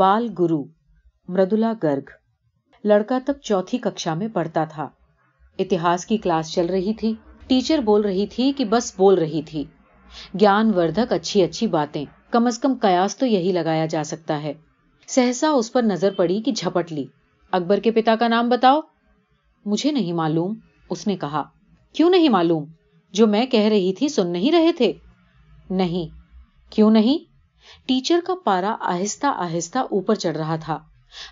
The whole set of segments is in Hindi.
बाल गुरु मृदुला गर्ग लड़का तब चौथी कक्षा में पढ़ता था इतिहास की क्लास चल रही थी टीचर बोल रही थी कि बस बोल रही थी ज्ञानवर्धक अच्छी अच्छी बातें कम अज कम कयास तो यही लगाया जा सकता है सहसा उस पर नजर पड़ी कि झपट ली अकबर के पिता का नाम बताओ मुझे नहीं मालूम उसने कहा क्यों नहीं मालूम जो मैं कह रही थी सुन नहीं रहे थे नहीं क्यों नहीं टीचर का पारा आहिस्ता आहिस्ता ऊपर चढ़ रहा था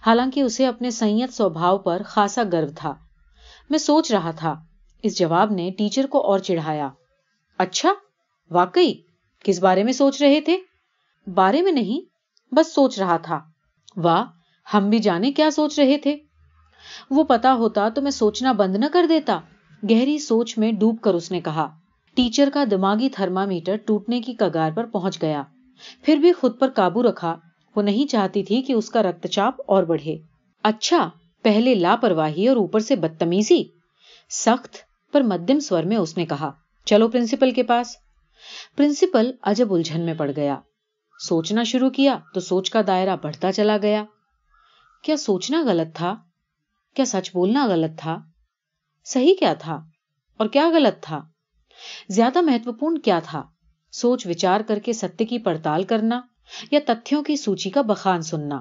हालांकि उसे अपने संयत स्वभाव पर खासा गर्व था मैं सोच रहा था इस जवाब ने टीचर को और चिढ़ाया अच्छा वाकई किस बारे में सोच रहे थे बारे में नहीं बस सोच रहा था वाह हम भी जाने क्या सोच रहे थे वो पता होता तो मैं सोचना बंद न कर देता गहरी सोच में डूब कर उसने कहा टीचर का दिमागी थर्मामीटर टूटने की कगार पर पहुंच गया फिर भी खुद पर काबू रखा वो नहीं चाहती थी कि उसका रक्तचाप और बढ़े अच्छा पहले लापरवाही और ऊपर से बदतमीजी सख्त पर मध्यम स्वर में उसने कहा चलो प्रिंसिपल के पास प्रिंसिपल अजब उलझन में पड़ गया सोचना शुरू किया तो सोच का दायरा बढ़ता चला गया क्या सोचना गलत था क्या सच बोलना गलत था सही क्या था और क्या गलत था ज्यादा महत्वपूर्ण क्या था सोच विचार करके सत्य की पड़ताल करना या तथ्यों की सूची का बखान सुनना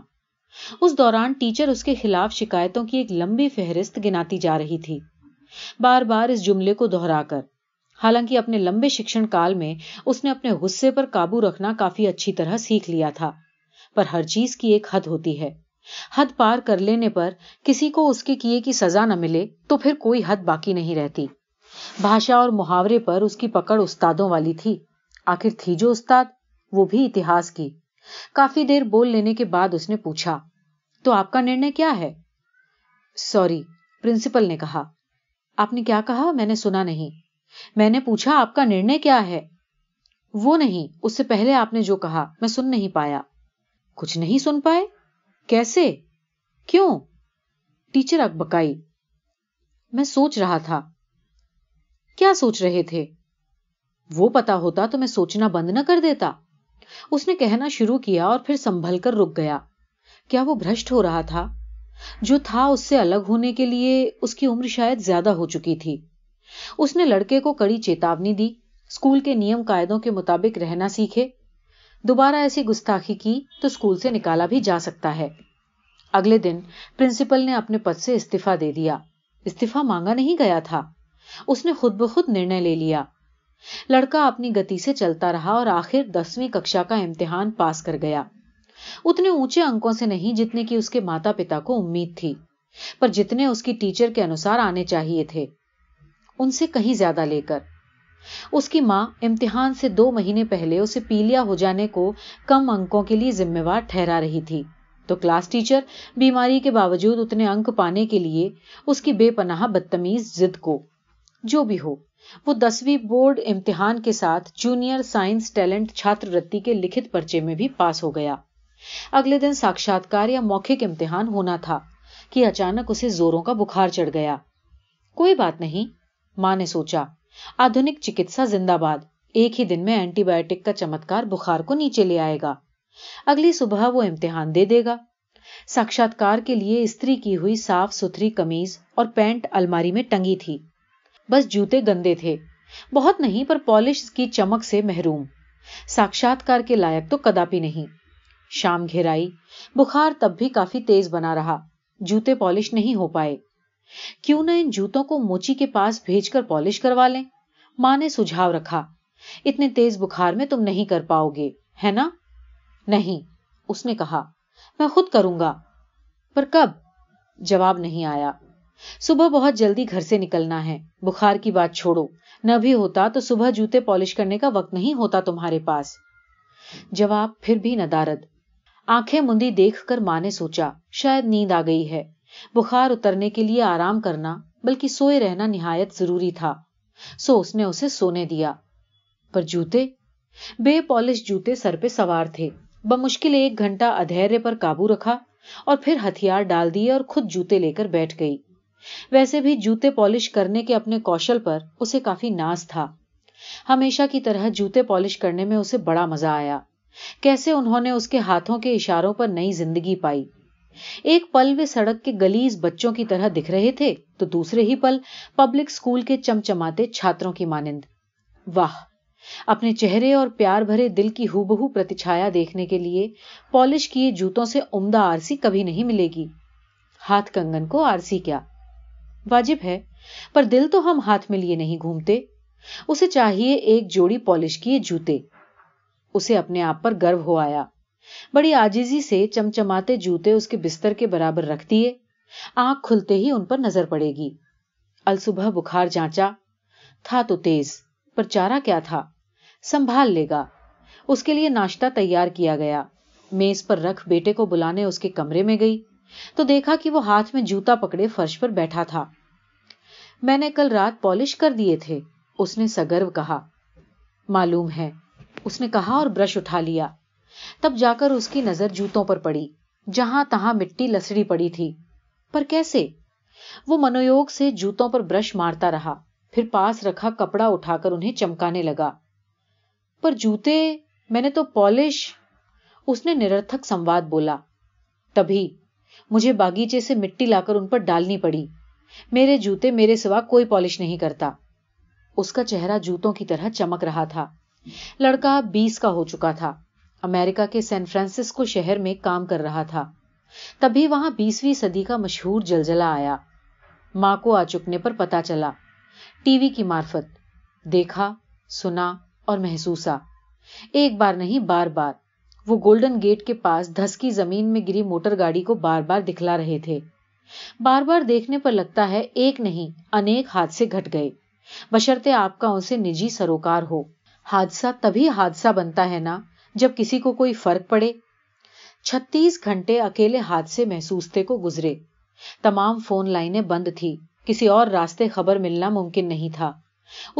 उस दौरान टीचर उसके खिलाफ शिकायतों की एक लंबी फहरिस्त गिनाती जा रही थी बार बार इस जुमले को दोहराकर हालांकि अपने लंबे शिक्षण काल में उसने अपने गुस्से पर काबू रखना काफी अच्छी तरह सीख लिया था पर हर चीज की एक हद होती है हद पार कर लेने पर किसी को उसके किए की सजा न मिले तो फिर कोई हद बाकी नहीं रहती भाषा और मुहावरे पर उसकी पकड़ उस्तादों वाली थी आखिर थी जो उस्ताद वो भी इतिहास की काफी देर बोल लेने के बाद उसने पूछा तो आपका निर्णय क्या है सॉरी प्रिंसिपल ने कहा आपने क्या कहा मैंने सुना नहीं मैंने पूछा आपका निर्णय क्या है वो नहीं उससे पहले आपने जो कहा मैं सुन नहीं पाया कुछ नहीं सुन पाए कैसे क्यों टीचर अकबकाई मैं सोच रहा था क्या सोच रहे थे वो पता होता तो मैं सोचना बंद न कर देता उसने कहना शुरू किया और फिर संभल कर रुक गया क्या वो भ्रष्ट हो रहा था जो था उससे अलग होने के लिए उसकी उम्र शायद ज्यादा हो चुकी थी उसने लड़के को कड़ी चेतावनी दी स्कूल के नियम कायदों के मुताबिक रहना सीखे दोबारा ऐसी गुस्ताखी की तो स्कूल से निकाला भी जा सकता है अगले दिन प्रिंसिपल ने अपने पद से इस्तीफा दे दिया इस्तीफा मांगा नहीं गया था उसने खुद ब खुद निर्णय ले लिया लड़का अपनी गति से चलता रहा और आखिर दसवीं कक्षा का इम्तिहान पास कर गया उतने ऊंचे अंकों से नहीं जितने की उसके माता पिता को उम्मीद थी पर जितने उसकी टीचर के अनुसार आने चाहिए थे उनसे कहीं ज्यादा लेकर उसकी मां इम्तिहान से दो महीने पहले उसे पीलिया हो जाने को कम अंकों के लिए जिम्मेवार ठहरा रही थी तो क्लास टीचर बीमारी के बावजूद उतने अंक पाने के लिए उसकी बेपनाह बदतमीज जिद को जो भी हो वो दसवीं बोर्ड इम्तिहान के साथ जूनियर साइंस टैलेंट छात्रवृत्ति के लिखित पर्चे में भी पास हो गया अगले दिन साक्षात्कार या मौखिक इम्तिहान होना था कि अचानक उसे जोरों का बुखार चढ़ गया कोई बात नहीं मां ने सोचा आधुनिक चिकित्सा जिंदाबाद एक ही दिन में एंटीबायोटिक का चमत्कार बुखार को नीचे ले आएगा अगली सुबह वो इम्तिहान दे देगा साक्षात्कार के लिए स्त्री की हुई साफ सुथरी कमीज और पैंट अलमारी में टंगी थी बस जूते गंदे थे बहुत नहीं पर पॉलिश की चमक से महरूम साक्षात्कार के लायक तो कदापि नहीं शाम घेराई बुखार तब भी काफी तेज बना रहा जूते पॉलिश नहीं हो पाए क्यों न इन जूतों को मोची के पास भेजकर पॉलिश करवा लें मां ने सुझाव रखा इतने तेज बुखार में तुम नहीं कर पाओगे है ना नहीं उसने कहा मैं खुद करूंगा पर कब जवाब नहीं आया सुबह बहुत जल्दी घर से निकलना है बुखार की बात छोड़ो न भी होता तो सुबह जूते पॉलिश करने का वक्त नहीं होता तुम्हारे पास जवाब फिर भी नदारद आंखें मुंदी देखकर मां ने सोचा शायद नींद आ गई है बुखार उतरने के लिए आराम करना बल्कि सोए रहना निहायत जरूरी था सो उसने उसे सोने दिया पर जूते बे पॉलिश जूते सर पे सवार थे ब मुश्किल एक घंटा अधैर्य पर काबू रखा और फिर हथियार डाल दिए और खुद जूते लेकर बैठ गई वैसे भी जूते पॉलिश करने के अपने कौशल पर उसे काफी नाज था हमेशा की तरह जूते पॉलिश करने में उसे बड़ा मजा आया कैसे उन्होंने उसके हाथों के इशारों पर नई जिंदगी पाई एक पल वे सड़क के गलीज बच्चों की तरह दिख रहे थे तो दूसरे ही पल पब्लिक स्कूल के चमचमाते छात्रों की मानिंद वाह अपने चेहरे और प्यार भरे दिल की हूबहू प्रतिछाया देखने के लिए पॉलिश किए जूतों से उमदा आरसी कभी नहीं मिलेगी हाथ कंगन को आरसी क्या वाजिब है पर दिल तो हम हाथ में लिए नहीं घूमते उसे चाहिए एक जोड़ी पॉलिश किए जूते उसे अपने आप पर गर्व हो आया बड़ी आजीजी से चमचमाते जूते उसके बिस्तर के बराबर रख दिए आंख खुलते ही उन पर नजर पड़ेगी अल सुबह बुखार जांचा था तो तेज पर चारा क्या था संभाल लेगा उसके लिए नाश्ता तैयार किया गया मेज पर रख बेटे को बुलाने उसके कमरे में गई तो देखा कि वो हाथ में जूता पकड़े फर्श पर बैठा था मैंने कल रात पॉलिश कर दिए थे उसने सगर्व कहा मालूम है उसने कहा और ब्रश उठा लिया तब जाकर उसकी नजर जूतों पर पड़ी जहां तहां मिट्टी लसड़ी पड़ी थी पर कैसे वो मनोयोग से जूतों पर ब्रश मारता रहा फिर पास रखा कपड़ा उठाकर उन्हें चमकाने लगा पर जूते मैंने तो पॉलिश उसने निरर्थक संवाद बोला तभी मुझे बागीचे से मिट्टी लाकर उन पर डालनी पड़ी मेरे जूते मेरे सिवा कोई पॉलिश नहीं करता उसका चेहरा जूतों की तरह चमक रहा था लड़का बीस का हो चुका था अमेरिका के सैन फ्रांसिस्को शहर में काम कर रहा था तभी वहां बीसवीं सदी का मशहूर जलजला आया मां को आ चुकने पर पता चला टीवी की मार्फत देखा सुना और महसूसा एक बार नहीं बार बार वो गोल्डन गेट के पास धसकी जमीन में गिरी मोटर गाड़ी को बार बार दिखला रहे थे बार बार देखने पर लगता है एक नहीं अनेक हादसे घट गए बशर्ते आपका उनसे निजी सरोकार हो हादसा तभी हादसा बनता है ना जब किसी को कोई फर्क पड़े छत्तीस घंटे अकेले हादसे महसूसते को गुजरे तमाम फोन लाइनें बंद थी किसी और रास्ते खबर मिलना मुमकिन नहीं था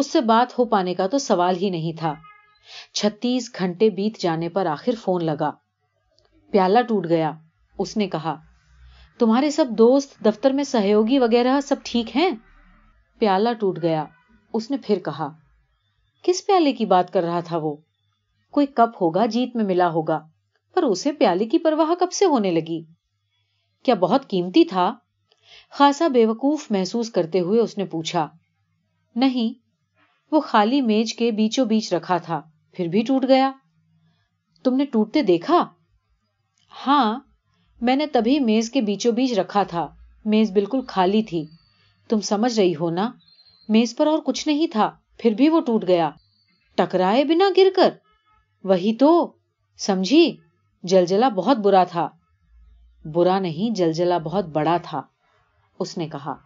उससे बात हो पाने का तो सवाल ही नहीं था छत्तीस घंटे बीत जाने पर आखिर फोन लगा प्याला टूट गया उसने कहा तुम्हारे सब दोस्त दफ्तर में सहयोगी वगैरह सब ठीक हैं प्याला टूट गया उसने फिर कहा किस प्याले की बात कर रहा था वो कोई कप होगा जीत में मिला होगा पर उसे प्याले की परवाह कब से होने लगी क्या बहुत कीमती था खासा बेवकूफ महसूस करते हुए उसने पूछा नहीं वो खाली मेज के बीचों बीच रखा था फिर भी टूट गया तुमने टूटते देखा हां मैंने तभी मेज के बीचों बीच रखा था मेज बिल्कुल खाली थी तुम समझ रही हो ना मेज पर और कुछ नहीं था फिर भी वो टूट गया टकराए बिना गिरकर वही तो समझी जलजला बहुत बुरा था बुरा नहीं जलजला बहुत बड़ा था उसने कहा